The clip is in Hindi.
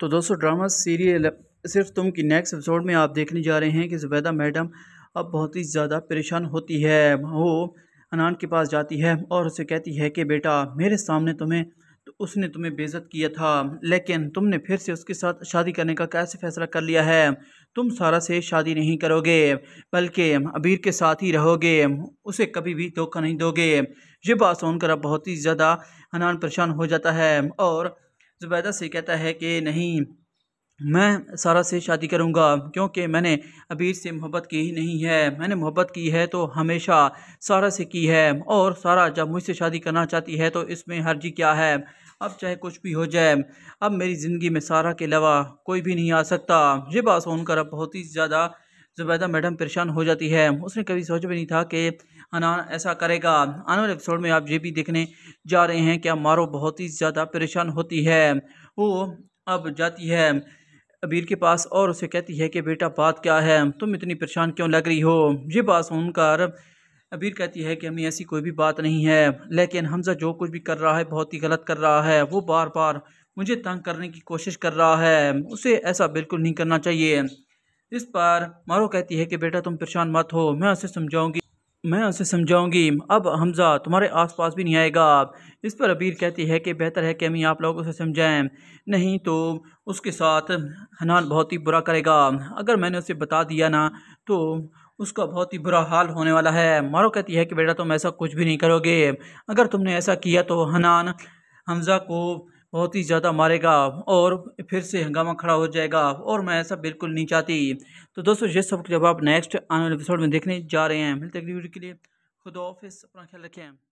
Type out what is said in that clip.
तो दोस्तों ड्रामा सीरियल सिर्फ तुम की नेक्स्ट एपिसोड में आप देखने जा रहे हैं कि जुबैदा मैडम अब बहुत ही ज़्यादा परेशान होती है वो अनान के पास जाती है और उसे कहती है कि बेटा मेरे सामने तुम्हें तो उसने तुम्हें बेज़त किया था लेकिन तुमने फिर से उसके साथ शादी करने का कैसे फैसला कर लिया है तुम सारा से शादी नहीं करोगे बल्कि अबीर के साथ ही रहोगे उसे कभी भी धोखा नहीं दोगे ये बात सुनकर अब बहुत ही ज़्यादा अनान परेशान हो जाता है और ज़ुबैदा से कहता है कि नहीं मैं सारा से शादी करूंगा क्योंकि मैंने अबीर से मोहब्बत की ही नहीं है मैंने मोहब्बत की है तो हमेशा सारा से की है और सारा जब मुझसे शादी करना चाहती है तो इसमें हर्जी क्या है अब चाहे कुछ भी हो जाए अब मेरी ज़िंदगी में सारा के अलावा कोई भी नहीं आ सकता ये बात सुनकर अब बहुत ही ज़्यादा ज़ुबैदा मैडम परेशान हो जाती है उसने कभी सोच भी नहीं था कि अनान ऐसा करेगा आने वाले एपिसोड में आप ये भी देखने जा रहे हैं कि मारो बहुत ही ज़्यादा परेशान होती है वो अब जाती है अबीर के पास और उसे कहती है कि बेटा बात क्या है तुम इतनी परेशान क्यों लग रही हो ये बात सुनकर अबीर कहती है कि हमें ऐसी कोई भी बात नहीं है लेकिन हमजा जो कुछ भी कर रहा है बहुत ही गलत कर रहा है वो बार बार मुझे तंग करने की कोशिश कर रहा है उसे ऐसा बिल्कुल नहीं करना चाहिए इस पर मारो कहती है कि बेटा तुम परेशान मत हो मैं उसे समझाऊंगी मैं उसे समझाऊंगी अब हमजा तुम्हारे आसपास भी नहीं आएगा इस पर अबीर कहती है कि बेहतर है कि हम आप लोग उसे समझाएं नहीं तो उसके साथ हनान बहुत ही बुरा करेगा अगर मैंने उसे बता दिया ना तो उसका बहुत ही बुरा हाल होने वाला है मारो कहती है कि बेटा तुम ऐसा कुछ भी नहीं करोगे अगर तुमने ऐसा किया तो हनान हमजा को बहुत ही ज़्यादा मारेगा और फिर से हंगामा खड़ा हो जाएगा और मैं ऐसा बिल्कुल नहीं चाहती तो दोस्तों ये सब जब आप नेक्स्ट आने वाले एपिसोड में देखने जा रहे हैं मिलते अगली वीडियो के लिए खुद ऑफिस अपना ख्याल रखें